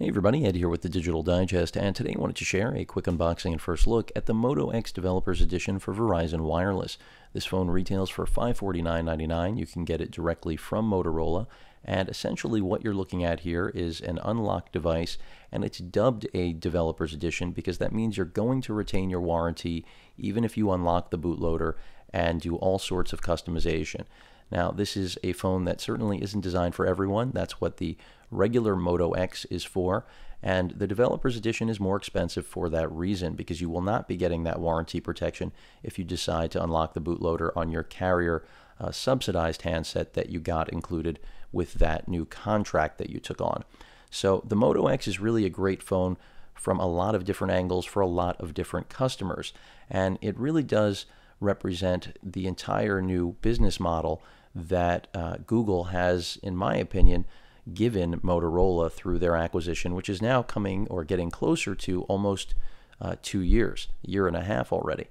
Hey everybody, Ed here with the Digital Digest, and today I wanted to share a quick unboxing and first look at the Moto X Developers Edition for Verizon Wireless. This phone retails for $549.99. You can get it directly from Motorola, and essentially what you're looking at here is an unlocked device, and it's dubbed a Developers Edition because that means you're going to retain your warranty even if you unlock the bootloader and do all sorts of customization. Now, this is a phone that certainly isn't designed for everyone. That's what the regular Moto X is for. And the developer's edition is more expensive for that reason because you will not be getting that warranty protection if you decide to unlock the bootloader on your carrier uh, subsidized handset that you got included with that new contract that you took on. So the Moto X is really a great phone from a lot of different angles for a lot of different customers. And it really does represent the entire new business model that uh, Google has, in my opinion, given Motorola through their acquisition, which is now coming or getting closer to almost uh, two years, a year and a half already.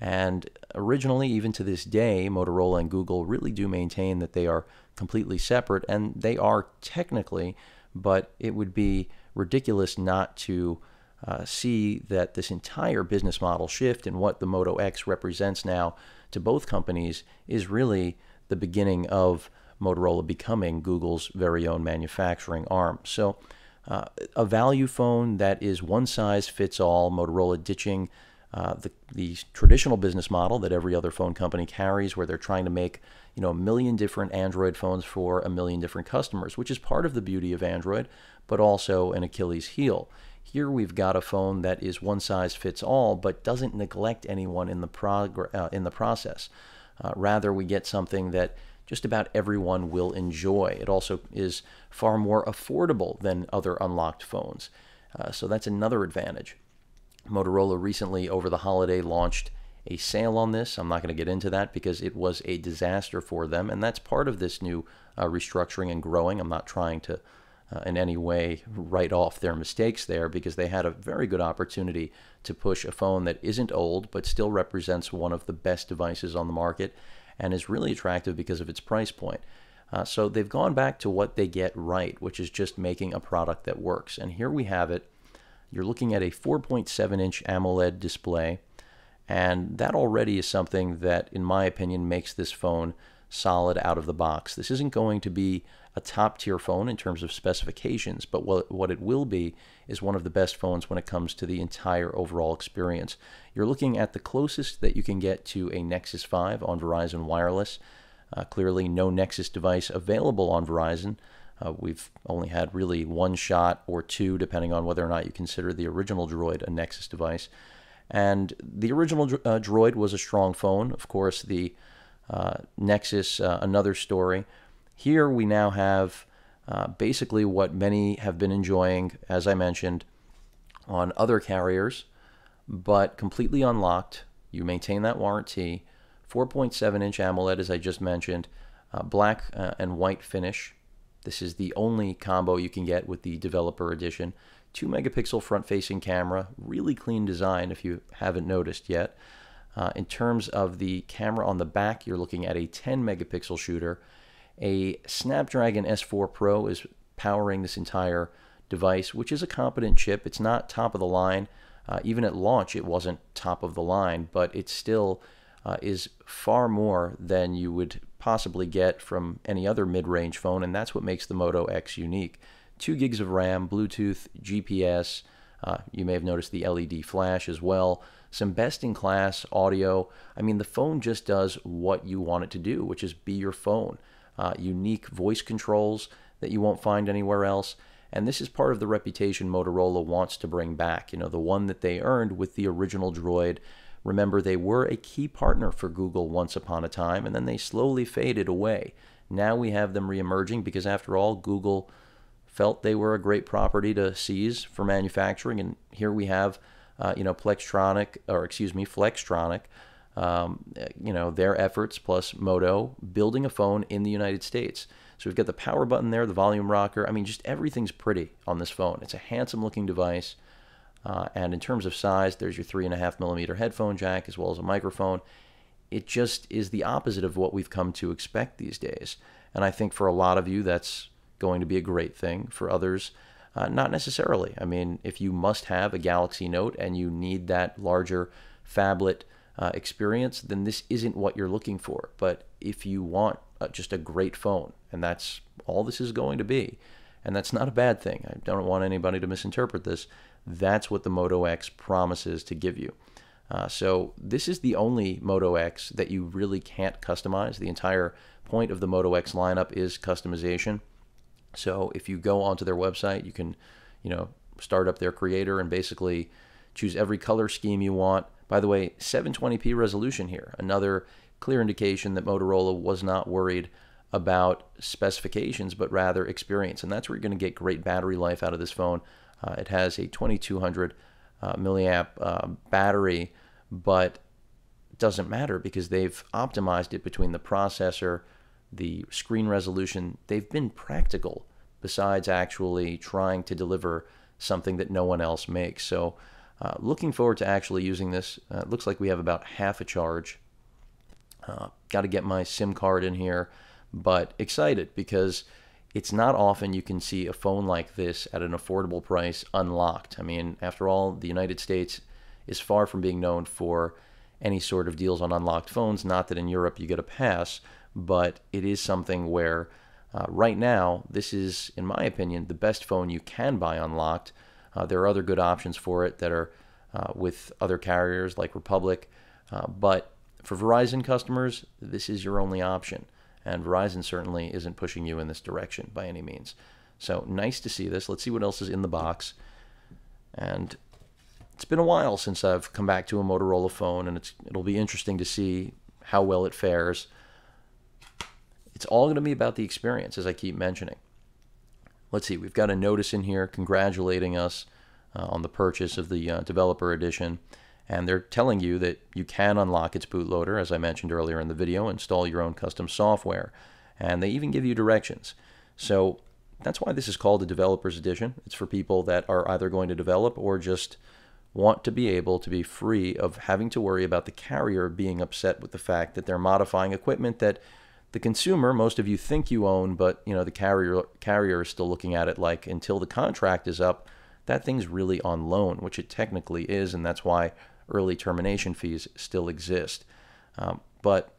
And originally, even to this day, Motorola and Google really do maintain that they are completely separate, and they are technically, but it would be ridiculous not to uh, see that this entire business model shift and what the Moto X represents now to both companies is really the beginning of Motorola becoming Google's very own manufacturing arm. So, uh, a value phone that is one size fits all, Motorola ditching uh, the, the traditional business model that every other phone company carries, where they're trying to make you know a million different Android phones for a million different customers, which is part of the beauty of Android, but also an Achilles heel. Here we've got a phone that is one size fits all, but doesn't neglect anyone in the, progr- uh, in the process. Uh, rather, we get something that just about everyone will enjoy. It also is far more affordable than other unlocked phones. Uh, so that's another advantage. Motorola recently, over the holiday, launched a sale on this. I'm not going to get into that because it was a disaster for them, and that's part of this new uh, restructuring and growing. I'm not trying to uh, in any way write off their mistakes there because they had a very good opportunity to push a phone that isn't old but still represents one of the best devices on the market and is really attractive because of its price point. Uh, so they've gone back to what they get right, which is just making a product that works. And here we have it. You're looking at a 4.7 inch AMOLED display, and that already is something that, in my opinion, makes this phone solid out of the box. This isn't going to be a top tier phone in terms of specifications, but what, what it will be is one of the best phones when it comes to the entire overall experience. You're looking at the closest that you can get to a Nexus 5 on Verizon Wireless. Uh, clearly, no Nexus device available on Verizon. Uh, we've only had really one shot or two, depending on whether or not you consider the original Droid a Nexus device. And the original uh, Droid was a strong phone. Of course, the uh, Nexus, uh, another story. Here we now have uh, basically what many have been enjoying, as I mentioned, on other carriers, but completely unlocked. You maintain that warranty. 4.7 inch AMOLED, as I just mentioned, uh, black uh, and white finish. This is the only combo you can get with the developer edition. 2 megapixel front facing camera, really clean design if you haven't noticed yet. Uh, in terms of the camera on the back, you're looking at a 10 megapixel shooter a Snapdragon S4 Pro is powering this entire device, which is a competent chip. It's not top of the line. Uh, even at launch, it wasn't top of the line, but it still uh, is far more than you would possibly get from any other mid range phone, and that's what makes the Moto X unique. 2 gigs of RAM, Bluetooth, GPS. Uh, you may have noticed the LED flash as well. Some best in class audio. I mean, the phone just does what you want it to do, which is be your phone uh, unique voice controls that you won't find anywhere else. And this is part of the reputation Motorola wants to bring back, you know, the one that they earned with the original Droid. Remember, they were a key partner for Google once upon a time, and then they slowly faded away. Now we have them reemerging because, after all, Google felt they were a great property to seize for manufacturing, and here we have, uh, you know, Plextronic, or excuse me, Flextronic, um, you know, their efforts plus Moto building a phone in the United States. So we've got the power button there, the volume rocker. I mean, just everything's pretty on this phone. It's a handsome looking device. Uh, and in terms of size, there's your three and a half millimeter headphone jack as well as a microphone. It just is the opposite of what we've come to expect these days. And I think for a lot of you, that's going to be a great thing. For others, uh, not necessarily. I mean, if you must have a Galaxy Note and you need that larger phablet uh, experience, then this isn't what you're looking for. But if you want uh, just a great phone, and that's all this is going to be, and that's not a bad thing. I don't want anybody to misinterpret this. That's what the Moto X promises to give you. Uh, so this is the only Moto X that you really can't customize. The entire point of the Moto X lineup is customization. So if you go onto their website, you can, you know, start up their creator and basically choose every color scheme you want, by the way, 720p resolution here, another clear indication that Motorola was not worried about specifications, but rather experience. And that's where you're going to get great battery life out of this phone. Uh, it has a 2200 uh, milliamp uh, battery, but doesn't matter because they've optimized it between the processor, the screen resolution. They've been practical besides actually trying to deliver something that no one else makes. So uh, looking forward to actually using this. Uh, it looks like we have about half a charge. Uh, Got to get my SIM card in here, but excited because it's not often you can see a phone like this at an affordable price unlocked. I mean, after all, the United States is far from being known for any sort of deals on unlocked phones. Not that in Europe you get a pass, but it is something where uh, right now, this is, in my opinion, the best phone you can buy unlocked uh, there are other good options for it that are uh, with other carriers like Republic, uh, but for Verizon customers, this is your only option. And Verizon certainly isn't pushing you in this direction by any means. So nice to see this. Let's see what else is in the box. And it's been a while since I've come back to a Motorola phone, and it'll be interesting to see how well it fares. It's all going to be about the experience, as I keep mentioning let's see, we've got a notice in here congratulating us uh, on the purchase of the uh, developer edition. And they're telling you that you can unlock its bootloader, as I mentioned earlier in the video, install your own custom software. And they even give you directions. So that's why this is called a developer's edition. It's for people that are either going to develop or just want to be able to be free of having to worry about the carrier being upset with the fact that they're modifying equipment that the consumer, most of you think you own, but you know the carrier carrier is still looking at it like until the contract is up, that thing's really on loan, which it technically is, and that's why early termination fees still exist. Um, but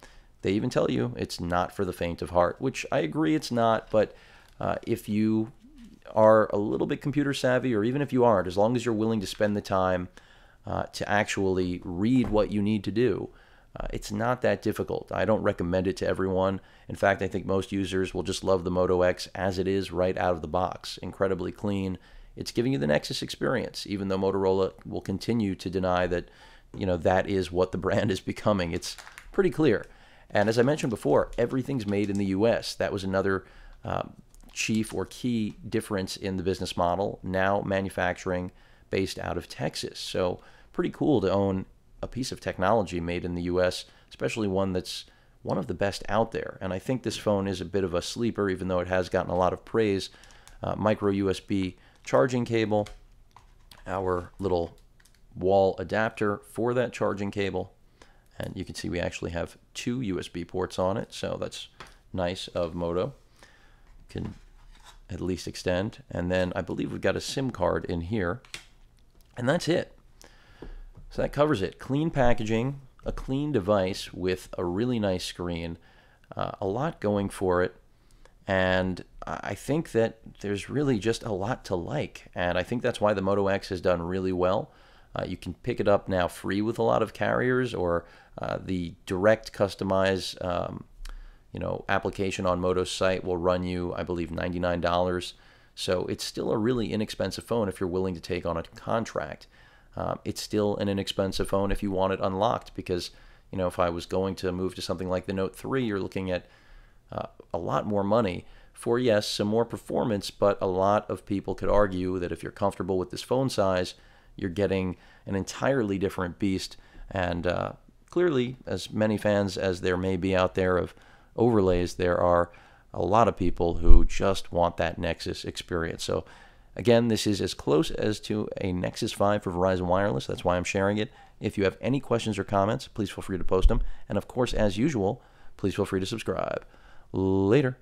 they even tell you it's not for the faint of heart, which I agree it's not. But uh, if you are a little bit computer savvy, or even if you aren't, as long as you're willing to spend the time uh, to actually read what you need to do, uh, it's not that difficult. I don't recommend it to everyone. In fact, I think most users will just love the Moto X as it is right out of the box. Incredibly clean. It's giving you the Nexus experience, even though Motorola will continue to deny that, you know, that is what the brand is becoming. It's pretty clear. And as I mentioned before, everything's made in the U.S. That was another uh, chief or key difference in the business model. Now manufacturing based out of Texas. So pretty cool to own a piece of technology made in the US, especially one that's one of the best out there. And I think this phone is a bit of a sleeper, even though it has gotten a lot of praise. Uh, micro USB charging cable, our little wall adapter for that charging cable. And you can see we actually have two USB ports on it, so that's nice of Moto. Can at least extend. And then I believe we've got a SIM card in here. And that's it. So that covers it. Clean packaging, a clean device with a really nice screen, uh, a lot going for it. And I think that there's really just a lot to like. And I think that's why the Moto X has done really well. Uh, you can pick it up now free with a lot of carriers or uh, the direct customize um, you know, application on Moto's site will run you, I believe, $99. So it's still a really inexpensive phone if you're willing to take on a contract. Um, it's still an inexpensive phone if you want it unlocked because you know if i was going to move to something like the note 3 you're looking at uh, a lot more money for yes some more performance but a lot of people could argue that if you're comfortable with this phone size you're getting an entirely different beast and uh, clearly as many fans as there may be out there of overlays there are a lot of people who just want that nexus experience so Again, this is as close as to a Nexus 5 for Verizon Wireless. That's why I'm sharing it. If you have any questions or comments, please feel free to post them. And of course, as usual, please feel free to subscribe. Later.